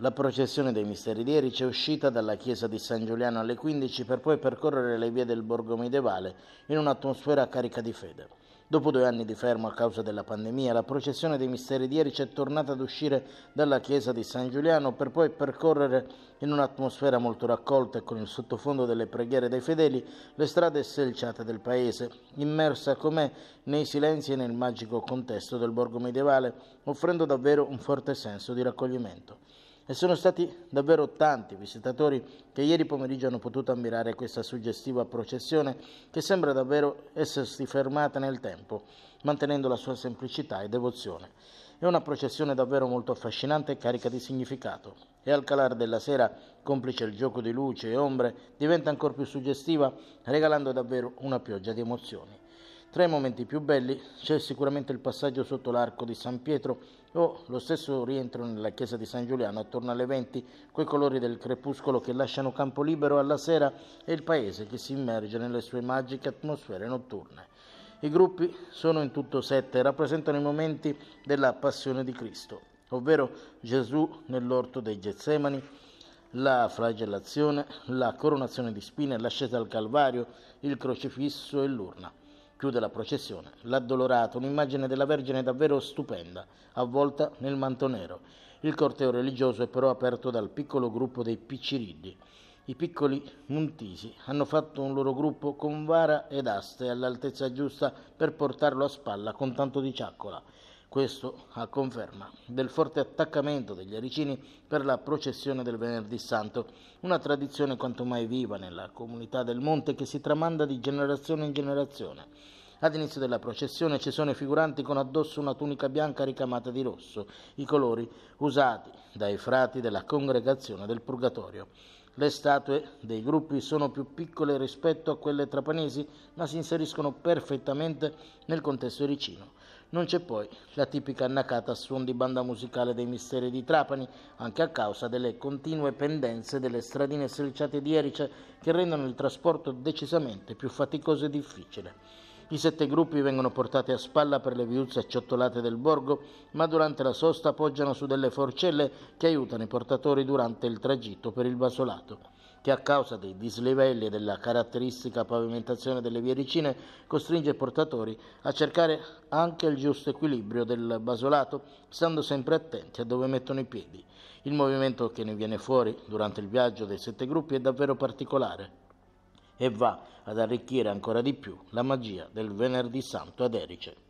La processione dei misteri di Erice è uscita dalla chiesa di San Giuliano alle 15 per poi percorrere le vie del borgo medievale in un'atmosfera carica di fede. Dopo due anni di fermo a causa della pandemia, la processione dei misteri di Erice è tornata ad uscire dalla chiesa di San Giuliano per poi percorrere in un'atmosfera molto raccolta e con il sottofondo delle preghiere dei fedeli le strade selciate del paese, immersa com'è nei silenzi e nel magico contesto del borgo medievale, offrendo davvero un forte senso di raccoglimento. E sono stati davvero tanti visitatori che ieri pomeriggio hanno potuto ammirare questa suggestiva processione che sembra davvero essersi fermata nel tempo, mantenendo la sua semplicità e devozione. È una processione davvero molto affascinante e carica di significato e al calare della sera, complice il gioco di luce e ombre, diventa ancora più suggestiva, regalando davvero una pioggia di emozioni. Tra i momenti più belli c'è sicuramente il passaggio sotto l'arco di San Pietro o lo stesso rientro nella chiesa di San Giuliano attorno alle 20, quei colori del crepuscolo che lasciano campo libero alla sera e il paese che si immerge nelle sue magiche atmosfere notturne. I gruppi sono in tutto sette e rappresentano i momenti della passione di Cristo, ovvero Gesù nell'orto dei Getsemani, la flagellazione, la coronazione di spine, l'ascesa al Calvario, il crocifisso e l'urna. Chiude la processione l'Addolorato, un'immagine della Vergine davvero stupenda, avvolta nel manto nero. Il corteo religioso è però aperto dal piccolo gruppo dei Picciriddi. I piccoli Montisi hanno fatto un loro gruppo con vara ed aste all'altezza giusta per portarlo a spalla con tanto di ciaccola. Questo a conferma del forte attaccamento degli aricini per la processione del Venerdì Santo, una tradizione quanto mai viva nella comunità del monte che si tramanda di generazione in generazione. Ad inizio della processione ci sono i figuranti con addosso una tunica bianca ricamata di rosso, i colori usati dai frati della congregazione del Purgatorio. Le statue dei gruppi sono più piccole rispetto a quelle trapanesi, ma si inseriscono perfettamente nel contesto ricino. Non c'è poi la tipica annacata a suon di banda musicale dei misteri di Trapani, anche a causa delle continue pendenze delle stradine selciate di Erice che rendono il trasporto decisamente più faticoso e difficile. I sette gruppi vengono portati a spalla per le viuzze acciottolate del borgo, ma durante la sosta poggiano su delle forcelle che aiutano i portatori durante il tragitto per il basolato che a causa dei dislivelli e della caratteristica pavimentazione delle vie vicine costringe i portatori a cercare anche il giusto equilibrio del basolato, stando sempre attenti a dove mettono i piedi. Il movimento che ne viene fuori durante il viaggio dei sette gruppi è davvero particolare e va ad arricchire ancora di più la magia del venerdì santo ad Erice.